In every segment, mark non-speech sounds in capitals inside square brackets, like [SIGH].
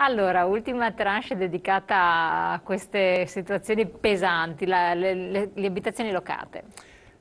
Allora, ultima tranche dedicata a queste situazioni pesanti, la, le, le, le abitazioni locate.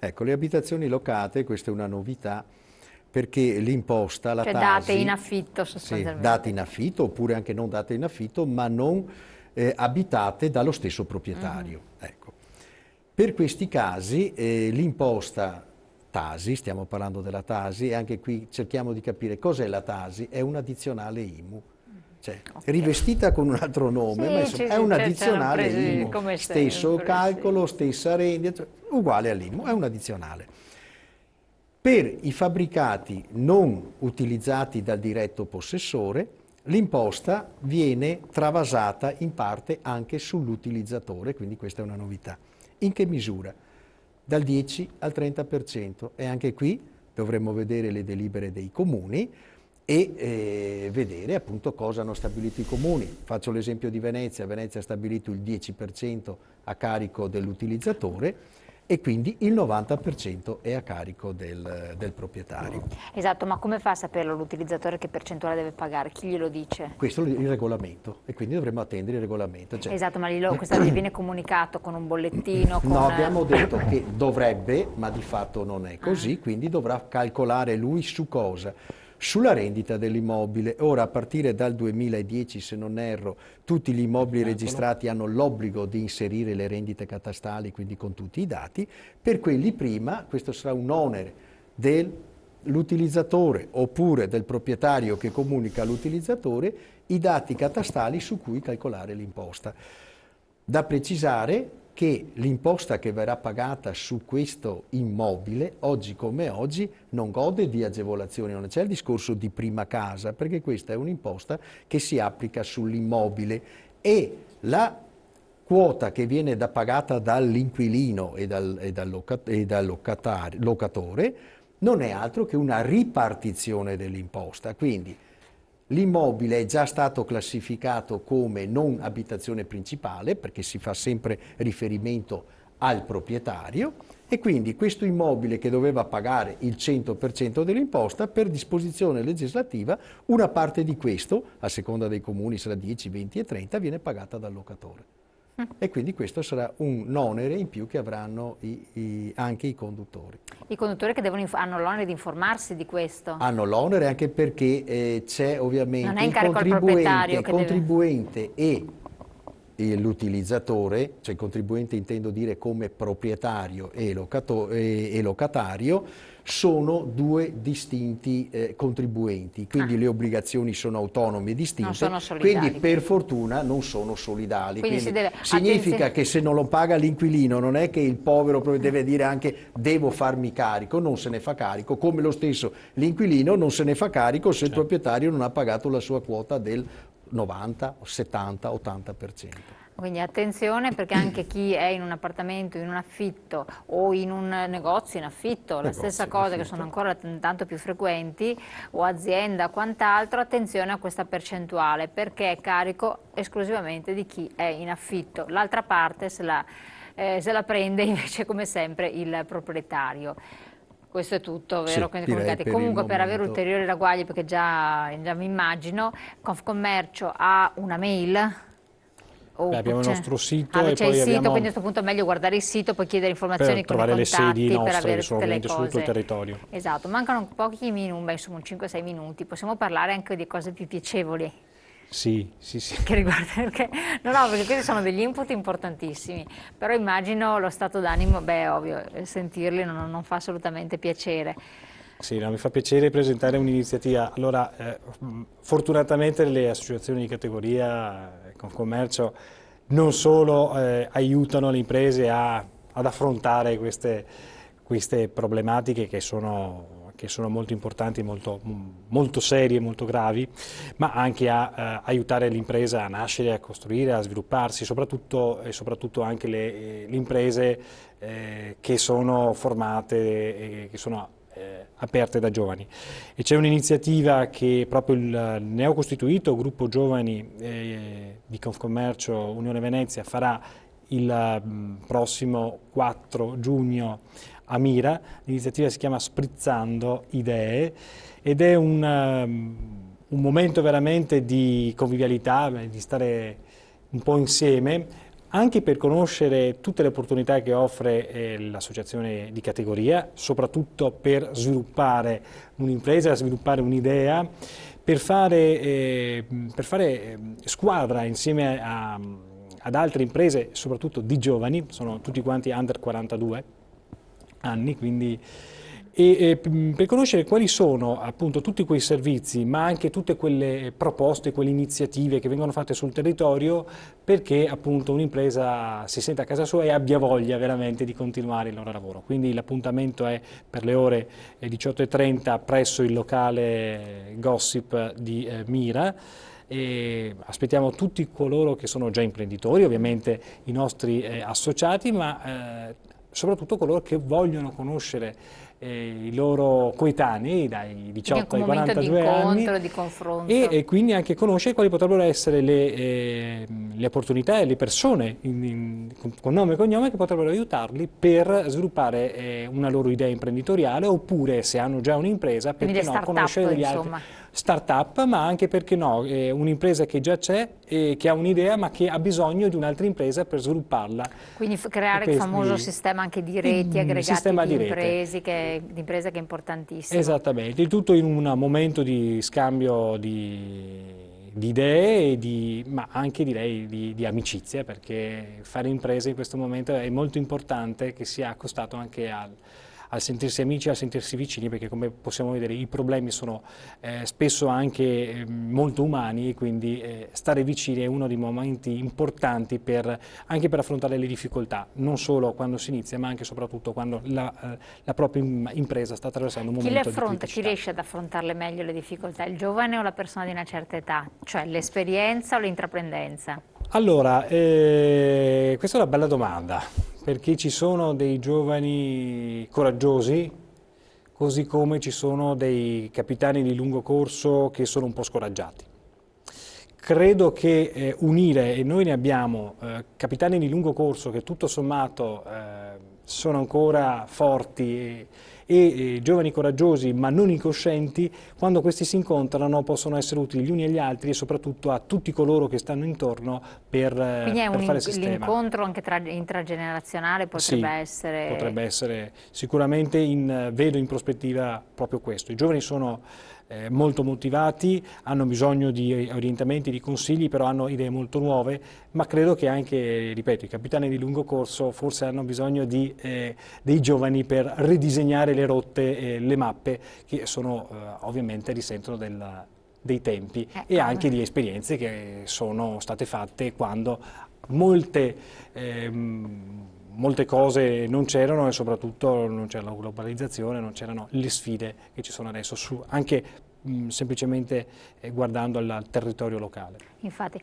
Ecco, le abitazioni locate, questa è una novità, perché l'imposta, la cioè date in affitto sostanzialmente. Sì, date in affitto oppure anche non date in affitto, ma non eh, abitate dallo stesso proprietario. Mm. Ecco. Per questi casi eh, l'imposta Tasi, stiamo parlando della Tasi, e anche qui cerchiamo di capire cos'è la Tasi, è un addizionale IMU cioè, okay. rivestita con un altro nome, sì, ma insomma, è un addizionale IMU, stesso calcolo, sì. stessa rendita, uguale all'IMU, è un addizionale. Per i fabbricati non utilizzati dal diretto possessore, l'imposta viene travasata in parte anche sull'utilizzatore, quindi questa è una novità. In che misura? Dal 10 al 30% e anche qui dovremmo vedere le delibere dei comuni, e eh, vedere appunto cosa hanno stabilito i comuni. Faccio l'esempio di Venezia, Venezia ha stabilito il 10% a carico dell'utilizzatore e quindi il 90% è a carico del, del, proprietario. Esatto, ma come fa a saperlo l'utilizzatore che percentuale deve pagare? Chi glielo dice? Questo è il regolamento e quindi dovremmo attendere il regolamento. Cioè, esatto, ma lo, questo gli viene comunicato con un bollettino? [CLEARS THROAT] Con... No, eh, abbiamo [LAUGHS] detto che dovrebbe, ma di fatto non è così, ah. quindi dovrà calcolare lui su cosa? sulla rendita dell'immobile. Ora a partire dal 2010, se non erro, tutti gli immobili registrati hanno l'obbligo di inserire le rendite catastali, quindi con tutti i dati, per quelli prima questo sarà un onere dell'utilizzatore oppure del proprietario che comunica all'utilizzatore i dati catastali su cui calcolare l'imposta. Da precisare che l'imposta che verrà pagata su questo immobile, oggi come oggi, non gode di agevolazioni, non c'è il discorso di prima casa, perché questa è un'imposta che si applica sull'immobile e la quota che viene da pagata dall'inquilino e dal, e dal, loca, e dal locatare, locatore non è altro che una ripartizione dell'imposta. Quindi L'immobile è già stato classificato come non abitazione principale perché si fa sempre riferimento al proprietario e quindi questo immobile che doveva pagare il 100% dell'imposta per disposizione legislativa una parte di questo, a seconda dei comuni sarà 10, 20 e 30, viene pagata dal locatore. [LAUGHS] e quindi questo sarà un onere in più che avranno i, i, anche i conduttori. I conduttori che hanno l'onere di informarsi di questo? Hanno l'onere anche perché eh, c'è ovviamente il contribuente, il contribuente deve... e l'utilizzatore, cioè il contribuente intendo dire come proprietario e, locato, e, e locatario, sono due distinti eh, contribuenti, quindi ah. le obbligazioni sono autonome e distinte, quindi per fortuna non sono solidali. Quindi quindi deve... Significa Attenzione. che se non lo paga l'inquilino non è che il povero deve dire anche devo farmi carico, non se ne fa carico, come lo stesso l'inquilino non se ne fa carico se certo. il proprietario non ha pagato la sua quota del 90, 70, 80%. Quindi attenzione perché anche chi è in un appartamento, in un affitto o in un negozio in affitto, Negozi, la stessa cosa che sono ancora tanto più frequenti, o azienda, quant'altro, attenzione a questa percentuale perché è carico esclusivamente di chi è in affitto. L'altra parte se la, eh, se la prende [LAUGHS] invece come sempre il proprietario. Questo è tutto, vero? Sì, per Comunque per avere ulteriori ragguagli, perché già, già mi immagino, Confcommercio ha una mail Oh, Beh, abbiamo il nostro sito. Ah, e poi il sito, abbiamo... quindi a questo punto è meglio guardare il sito, poi chiedere informazioni per trovare le sedi nostre che sono ovviamente su tutto il territorio. Esatto, mancano pochi minuti, insomma 5-6 minuti, possiamo parlare anche di cose più piacevoli. Sì, sì, sì. Che riguarda, perché, [LAUGHS] no, no, perché questi sono degli input importantissimi, però immagino lo stato d'animo, beh, ovvio, eh, sentirli non, non fa assolutamente piacere. Sì, no, mi fa piacere presentare un'iniziativa. Allora, eh, fortunatamente le associazioni di categoria eh, con commercio non solo eh, aiutano le imprese a, ad affrontare queste, queste problematiche che sono che sono molto importanti, molto, molto serie, molto gravi, ma anche a eh, aiutare l'impresa a nascere, a costruire, a svilupparsi, soprattutto, e soprattutto anche le, eh, le imprese eh, che sono formate e che sono eh, aperte da giovani. E c'è un'iniziativa che proprio il neocostituito gruppo giovani eh, di Confcommercio Unione Venezia farà il mm, prossimo 4 giugno a Mira, l'iniziativa si chiama Sprizzando Idee ed è un, ehm, un momento veramente di convivialità, di stare un po' insieme anche per conoscere tutte le opportunità che offre eh, l'associazione di categoria, soprattutto per sviluppare un'impresa, sviluppare un'idea, per, eh, per fare, ehm, squadra insieme a, ad altre imprese, soprattutto di giovani, sono tutti quanti under 42, anni, quindi... E, e, mm, per conoscere quali sono appunto tutti quei servizi, ma anche tutte quelle proposte, quelle iniziative che vengono fatte sul territorio perché appunto un'impresa si senta a casa sua e abbia voglia veramente di continuare il loro lavoro. Quindi l'appuntamento è per le ore 18.30 eh, presso il locale Gossip di eh, Mira e aspettiamo tutti coloro che sono già imprenditori, ovviamente i nostri eh, associati, ma eh, soprattutto coloro che vogliono conoscere eh, i loro coetanei dai 18 ai 42 di anni di confronto. E, e, quindi anche conoscere quali potrebbero essere le, eh, le opportunità e le persone in, in, con nome e cognome che potrebbero aiutarli per sviluppare eh, una loro idea imprenditoriale oppure se hanno già un'impresa perché no conoscere degli altri start-up, ma anche, perché no, un'impresa che già c'è, eh, che ha un'idea, ma che ha bisogno di un'altra impresa per svilupparla. Quindi creare il famoso sistema anche di reti mm, aggregati di, di, imprese, che è importantissimo. Esattamente, il tutto in un momento di scambio di di idee, di, ma anche direi di, di amicizia, perché fare imprese in questo momento è molto importante che sia accostato anche al, al sentirsi amici, a sentirsi vicini, perché come possiamo vedere i problemi sono eh, spesso anche ehm, molto umani, quindi eh, stare vicini è uno dei momenti importanti per, anche per affrontare le difficoltà, non solo quando si inizia, ma anche e soprattutto quando la, eh, la propria impresa sta attraversando un momento affronta, di criticità. Chi riesce ad affrontarle meglio le difficoltà, il giovane o la persona di una certa età? Cioè l'esperienza o l'intraprendenza? Allora, eh, questa è una bella domanda perché ci sono dei giovani coraggiosi, così come ci sono dei capitani di lungo corso che sono un po' scoraggiati. Credo che eh, unire, e noi ne abbiamo, eh, capitani di lungo corso che tutto sommato eh, sono ancora forti e, e eh, giovani coraggiosi ma non incoscienti, quando questi si incontrano possono essere utili gli uni agli altri e soprattutto a tutti coloro che stanno intorno per, eh, Quindi per fare sistema. l'incontro anche tra, intragenerazionale potrebbe sì, essere... potrebbe essere sicuramente, in, vedo in prospettiva proprio questo. I giovani sono eh, molto motivati, hanno bisogno di orientamenti, di consigli, però hanno idee molto nuove, ma credo che anche, ripeto, i capitani di lungo corso forse hanno bisogno di, eh, dei giovani per ridisegnare le rotte, eh, le mappe, che sono eh, ovviamente risentono della, dei tempi ecco, e anche di esperienze che sono state fatte quando molte... Ehm, molte cose non c'erano e soprattutto non c'era la globalizzazione, non c'erano le sfide che ci sono adesso, su, anche Mm, semplicemente eh, guardando al territorio locale. Infatti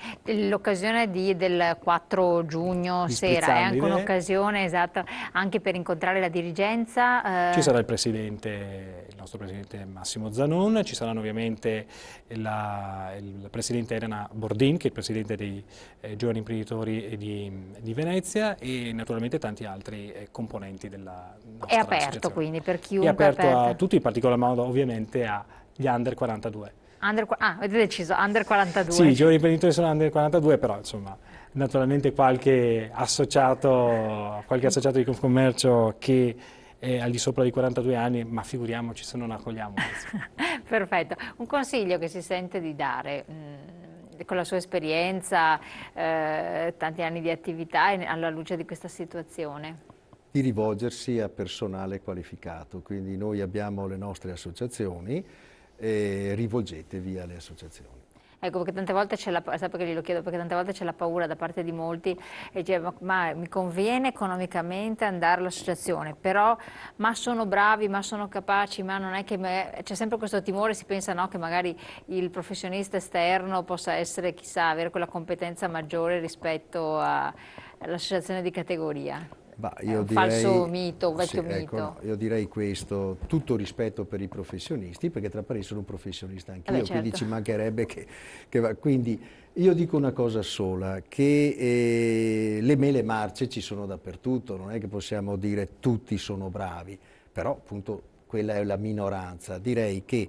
l'occasione del 4 giugno Di sera è anche eh? un'occasione esatto, anche per incontrare la dirigenza. Eh, ci sarà il Presidente, il nostro Presidente Massimo Zanon, ci saranno ovviamente la, il Presidente Elena Bordin che è il Presidente dei eh, giovani imprenditori di, di, Venezia e naturalmente tanti altri componenti della nostra È aperto quindi per chiunque. È aperto, aperto. a tutti, in particolar modo ovviamente a gli under 42. Under, ah, avete deciso under 42. Sì, i giovani imprenditori sono under 42, però insomma, naturalmente qualche associato, qualche associato di commercio che è al di sopra di 42 anni, ma figuriamoci se non accogliamo. [LAUGHS] Perfetto. Un consiglio che si sente di dare? Mm, con la sua esperienza, eh, tanti anni di attività e alla luce di questa situazione? Di rivolgersi a personale qualificato, quindi noi abbiamo le nostre associazioni eh, rivolgetevi alle associazioni. Ecco, perché tante volte c'è la, la, paura da parte di molti, e dice, ma, ma, mi conviene economicamente andare all'associazione, però ma sono bravi, ma sono capaci, ma non è che c'è sempre questo timore, si pensa no, che magari il professionista esterno possa essere, chissà, avere quella competenza maggiore rispetto all'associazione di categoria. Bah, un direi, falso mito, un vecchio sì, ecco, mito. Ecco, io direi questo, tutto rispetto per i professionisti, perché tra pari sono un professionista anch'io, eh certo. quindi ci mancherebbe che, che va. Quindi io dico una cosa sola, che eh, le mele marce ci sono dappertutto, non è che possiamo dire tutti sono bravi, però appunto quella è la minoranza. Direi che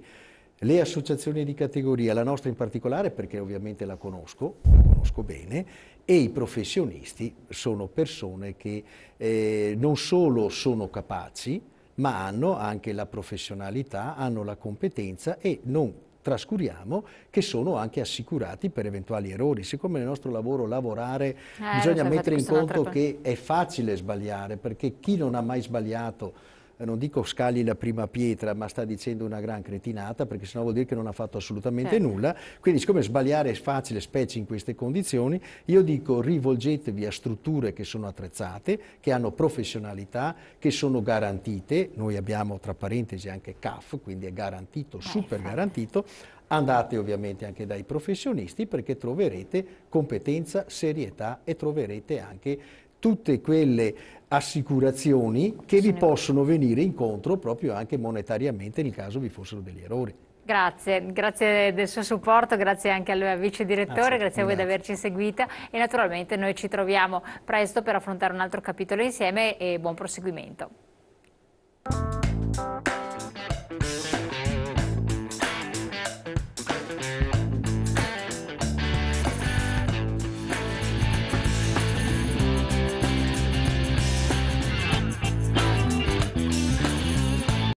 le associazioni di categoria, la nostra in particolare perché ovviamente la conosco, la conosco bene, e i professionisti sono persone che eh, non solo sono capaci, ma hanno anche la professionalità, hanno la competenza e non trascuriamo, che sono anche assicurati per eventuali errori. Siccome nel nostro lavoro lavorare eh, bisogna mettere in conto che è facile sbagliare, perché chi non ha mai sbagliato eh, non dico scagli la prima pietra, ma sta dicendo una gran cretinata, perché sennò vuol dire che non ha fatto assolutamente certo. nulla. Quindi, siccome sbagliare è facile, specie in queste condizioni, io dico rivolgetevi a strutture che sono attrezzate, che hanno professionalità, che sono garantite. Noi abbiamo, tra parentesi, anche CAF, quindi è garantito, eh, super garantito. Andate ovviamente anche dai professionisti perché troverete competenza, serietà e troverete anche tutte quelle assicurazioni che vi possono venire incontro proprio anche monetariamente nel caso vi fossero degli errori. Grazie, grazie del suo supporto, grazie anche al vice direttore, grazie, grazie a voi di averci seguita e naturalmente noi ci troviamo presto per affrontare un altro capitolo insieme e buon proseguimento.